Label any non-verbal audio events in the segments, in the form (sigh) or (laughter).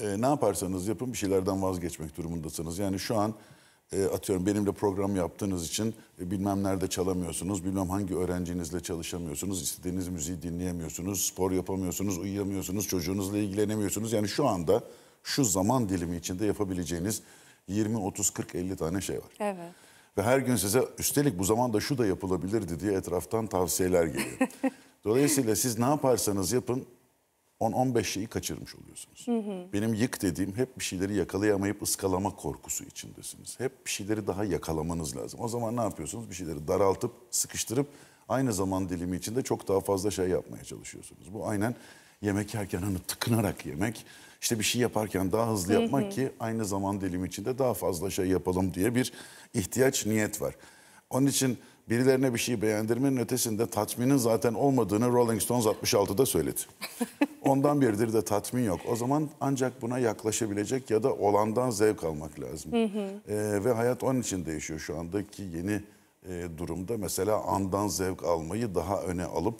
e, ne yaparsanız yapın bir şeylerden vazgeçmek durumundasınız. Yani şu an e, atıyorum benimle program yaptığınız için e, bilmem nerede çalamıyorsunuz, bilmem hangi öğrencinizle çalışamıyorsunuz, istediğiniz müziği dinleyemiyorsunuz, spor yapamıyorsunuz, uyuyamıyorsunuz, çocuğunuzla ilgilenemiyorsunuz. Yani şu anda şu zaman dilimi içinde yapabileceğiniz 20, 30, 40, 50 tane şey var. Evet. Ve her gün size üstelik bu zamanda şu da yapılabilirdi diye etraftan tavsiyeler geliyor. (laughs) Dolayısıyla siz ne yaparsanız yapın 10-15 şeyi kaçırmış oluyorsunuz. Hı hı. Benim yık dediğim hep bir şeyleri yakalayamayıp ıskalama korkusu içindesiniz. Hep bir şeyleri daha yakalamanız lazım. O zaman ne yapıyorsunuz? Bir şeyleri daraltıp, sıkıştırıp aynı zaman dilimi içinde çok daha fazla şey yapmaya çalışıyorsunuz. Bu aynen yemek yerken hani tıkınarak yemek, işte bir şey yaparken daha hızlı yapmak hı hı. ki aynı zaman dilimi içinde daha fazla şey yapalım diye bir ihtiyaç, niyet var. Onun için birilerine bir şey beğendirmenin ötesinde tatminin zaten olmadığını Rolling Stones 66'da söyledi. (laughs) Ondan beridir de tatmin yok. O zaman ancak buna yaklaşabilecek ya da olandan zevk almak lazım. Hı hı. E, ve hayat onun için değişiyor şu andaki yeni e, durumda. Mesela andan zevk almayı daha öne alıp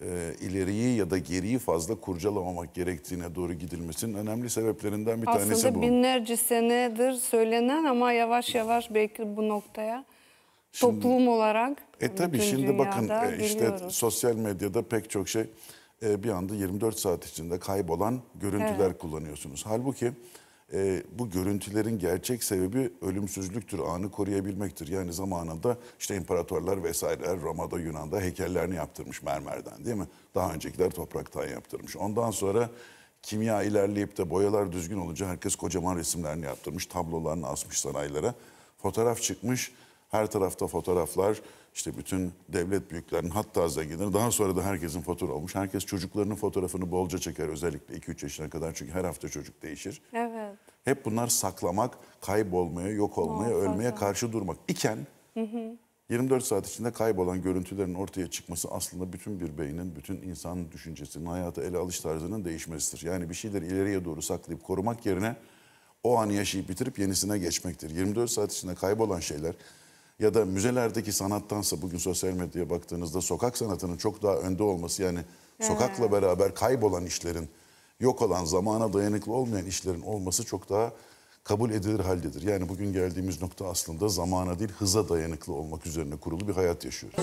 e, ileriyi ya da geriyi fazla kurcalamamak gerektiğine doğru gidilmesinin önemli sebeplerinden bir Aslında tanesi bu. Aslında binlerce senedir söylenen ama yavaş yavaş belki bu noktaya şimdi, toplum olarak. E tabii şimdi bakın e, işte sosyal medyada pek çok şey e, bir anda 24 saat içinde kaybolan görüntüler evet. kullanıyorsunuz. Halbuki e, bu görüntülerin gerçek sebebi ölümsüzlüktür, anı koruyabilmektir. Yani zamanında işte imparatorlar vesaireler Roma'da, Yunan'da heykellerini yaptırmış mermerden değil mi? Daha öncekiler topraktan yaptırmış. Ondan sonra kimya ilerleyip de boyalar düzgün olunca herkes kocaman resimlerini yaptırmış, tablolarını asmış sanayilere. Fotoğraf çıkmış, her tarafta fotoğraflar işte bütün devlet büyüklerinin hatta zenginlerin daha sonra da herkesin fotoğrafı olmuş. Herkes çocuklarının fotoğrafını bolca çeker özellikle 2-3 yaşına kadar çünkü her hafta çocuk değişir. Evet. Hep bunlar saklamak, kaybolmaya, yok olmaya, Muhafaza. ölmeye karşı durmak iken hı hı. 24 saat içinde kaybolan görüntülerin ortaya çıkması aslında bütün bir beynin, bütün insan düşüncesinin, hayata ele alış tarzının değişmesidir. Yani bir şeyleri ileriye doğru saklayıp korumak yerine o anı yaşayıp bitirip yenisine geçmektir. 24 saat içinde kaybolan şeyler ya da müzelerdeki sanattansa bugün sosyal medyaya baktığınızda sokak sanatının çok daha önde olması yani He. sokakla beraber kaybolan işlerin yok olan zamana dayanıklı olmayan işlerin olması çok daha kabul edilir haldedir. Yani bugün geldiğimiz nokta aslında zamana değil hıza dayanıklı olmak üzerine kurulu bir hayat yaşıyoruz.